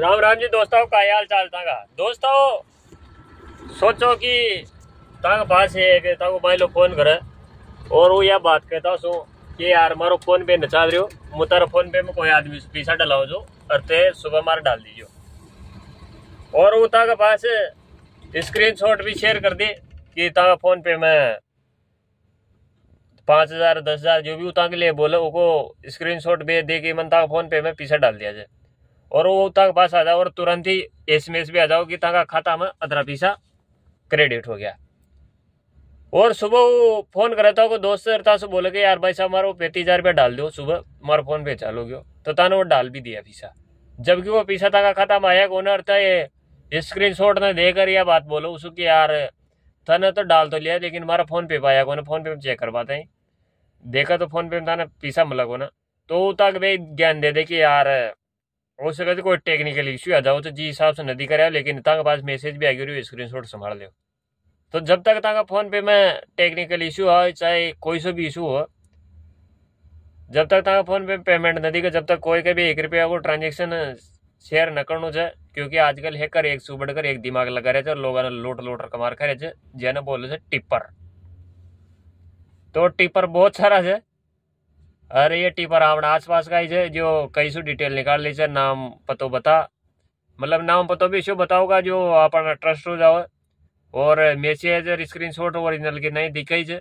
राम राम जी दोस्तों का हाल चाल था दोस्तों सोचो कि तंग पास है कि भाई लोग फोन करे और वो यह बात कहता सो कि यार मारो फोन पे नचा रहे हो मुतार तारा फोन पे में कोई आदमी पैसा डलाओ जो और ते सुबह मार डाल दीजिए और वो तंग पास स्क्रीनशॉट भी शेयर कर दे कि तंग फोन पे में पाँच हजार दस हजार जो भी उतांग लिए बोले स्क्रीन स्क्रीनशॉट भेज दे कि मन तांगा फोन पे में पैसा डाल दिया जाए और वो तक पास आ जाओ और तुरंत ही एस एम भी आ जाओ कि तक खाता में अदरा पैसा क्रेडिट हो गया और सुबह वो फोन करे था दोस्त था से बोले कि यार भाई साहब मारो पैंतीस हज़ार रुपया डाल दो सुबह मारो फोन पे चालू गयो तो ताने वो डाल भी दिया पैसा जबकि वो पैसा तक खाता में आया कौन अर्थ ये स्क्रीन शॉट ने देकर यह बात बोलो कि यार थाने तो डाल तो लिया लेकिन मारा फोन पे पाया कौन फोन पे में चेक कर पाते हैं देखा तो फोन पे में था ना पैसा मिला को ना तो तक भाई ज्ञान दे दे कि यार हो सके तो कोई टेक्निकल इश्यू आ जाओ तो जी हिसाब से नदी करे लेकिन तक पास मैसेज भी आ गयो स्क्रीन शॉट संभाल लो तो जब तक तक फोन पे में टेक्निकल इशू हो चाहे कोई सो भी इशू हो जब तक तक फोन पे पेमेंट न देगा जब तक कोई का भी एक रुपया को ट्रांजेक्शन शेयर न करो है क्योंकि आजकल हैकर एक सू बढ़कर एक दिमाग लगा रहे थे लोग लूट लूट कमार रहे थे जेने बोले थे टिप्पर तो टिप्पर बहुत सारा है अरे ये અરે आस पास का ही है जो कई सू डिटेल निकाल ली नाम पतो बता मतलब नाम पतो भी शो बताओगा जो अपना ट्रस्ट हो जाओ और मैसेज स्क्रीन शॉट ओरिजिनल की नहीं दिखाई है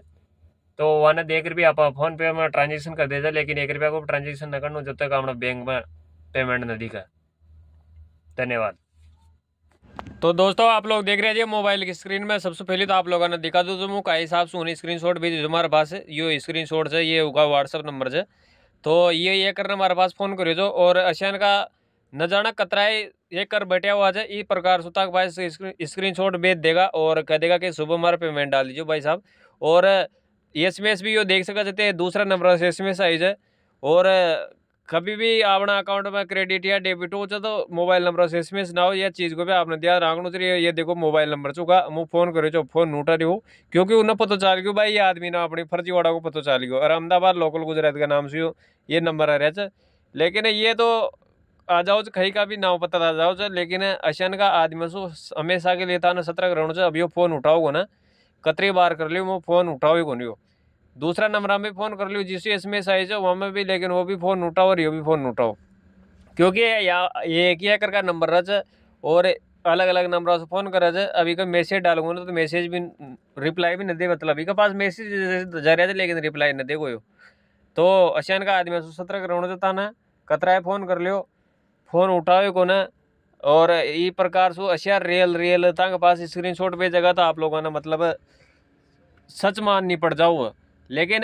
तो वहाँ देख रुपया आप फोन पे में ट्रांजेक्शन कर देते लेकिन एक रुपया को ट्रांजेक्शन न करना जब तक अपना बैंक में पेमेंट न दिखा धन्यवाद तो दोस्तों आप लोग देख रहे जी मोबाइल की स्क्रीन में सबसे पहले तो आप लोगों ने दिखा दो तुम का हिसाब से उन्हें स्क्रीन शॉट दो हमारे पास ये स्क्रीन शॉट है ये होगा व्हाट्सअप नंबर है तो ये ये करना हमारे पास फ़ोन करे जो और अशियान का न जाना कतराए ये कर बैठा हुआ है इस प्रकार सुताक भाई स्क्रीन शॉट भेज देगा और कह देगा कि सुबह हमारा पेमेंट डाल दीजिए भाई साहब और एस भी यो देख सका जाते दूसरा नंबर से एस एम एस आई जाए और कभी भी अपना अकाउंट में क्रेडिट या डेबिट हो तो मोबाइल नंबर से इसमें ना हो या चीज को भी आपने दिया रखना चाहिए ये देखो मोबाइल नंबर चुका मुँह फोन करो चो फोन उठा रही हो क्योंकि उन्हें पता चल गया भाई ये आदमी ना अपनी फर्जीवाड़ा को पता चल गया और अहमदाबाद लोकल गुजरात का नाम से हो ये नंबर आ रहा है लेकिन ये तो आ जाओ कहीं का भी नाम पता आ जाओ लेकिन अशन का आदमी से हमेशा के लिए था ना सतर्क रहना चाहिए अभी फोन उठाओगे ना कतरी बार कर लियो वो फोन उठाओ ही को नहीं हो दूसरा नंबर में फ़ोन कर लियो जिस एस एम एस आई जाओ भी लेकिन वो भी फ़ोन उठाओ और ये भी फ़ोन उठाओ क्योंकि या ये एक ही हैकर का नंबर रच और अलग अलग नंबर से फ़ोन करा जाए अभी का मैसेज डालूंगा ना तो मैसेज भी रिप्लाई भी नहीं दे मतलब अभी का पास मैसेज जरिया थे लेकिन रिप्लाई नहीं दे कोई तो अशियान का आदमी सतर्क रहना चाहता ना कतरा फ़ोन कर लियो फ़ोन उठाओ को ना और ये प्रकार से अशिया रियल रियल तक पास स्क्रीन शॉट भेजेगा तो आप लोगों ने मतलब सच माननी पड़ जाओ लेकिन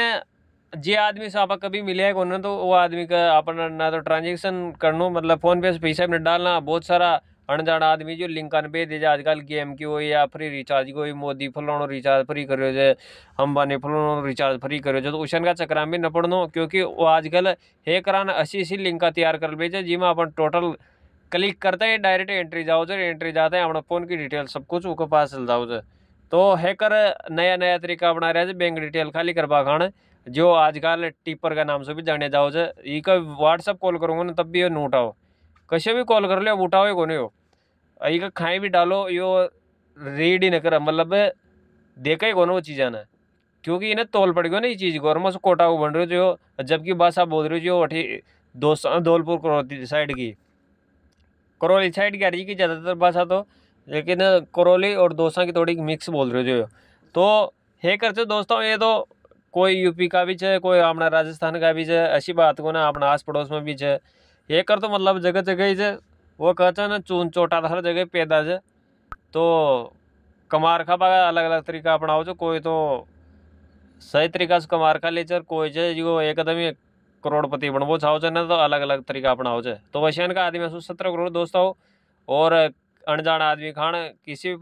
जे आदमी से आप कभी मिले कोने तो वो आदमी का अपना ना तो ट्रांजेक्शन करनो मतलब फोन पे से पैसा में डालना बहुत सारा अनजान आदमी जो लिंकन भेज दे आजकल गेम की हो या फ्री रिचार्ज की हो मोदी फलानो रिचार्ज फ्री करो जे अंबानी फलानो रिचार्ज फ्री करो जो तो उशन का चक्रा में न पड़नो क्योंकि वो आजकल हैकरान ऐसी ऐसी लिंक तैयार कर भेजे जिसमें अपन टोटल क्लिक करते हैं डायरेक्ट एंट्री जाओ जो एंट्री जाते हैं अपना फ़ोन की डिटेल सब कुछ उसके पास चल जाओ जो तो हैकर नया नया तरीका अपना रहा है बैंक डिटेल खाली करवा खान जो आजकल टीपर का नाम से भी जाने जाओ जो ये का व्हाट्सअप कॉल करूँगा ना तब भी ये उठाओ कैसे भी कॉल कर लो अब उठाओ को नहीं हो ये का खाएँ भी डालो यो रीड ही न कर मतलब देखा ही कौन वो चीज़ ना क्योंकि इन्हें तोल पड़ गया ना ये चीज़ को और मैं कोटा को बन रही जो जबकि बस आप बोल रहे हो जो अठी दो धौलपुर करोली साइड की करौली साइड की आ रही है कि ज़्यादातर आ तो लेकिन करौली और दोसा की थोड़ी मिक्स बोल रहे हो जो तो हे करते दोस्तों ये तो कोई यूपी का भी है कोई अपना राजस्थान का भी है ऐसी बात को ना अपना आस पड़ोस में भी है ये कर तो मतलब जगह जगह ही है वो कहते हैं ना चून चोटा हर जगह पैदा है तो कमार खा पा अलग अलग तरीका अपनाओ जो कोई तो सही तरीका से कमार खा ले चर कोई जो जो एकदम ही करोड़पति बनबो चाहो ना तो अलग अलग तरीका अपनाओ जाए तो वैसे का आदमी सत्रह करोड़ दोस्तों और अनजान आदमी खान किसी भी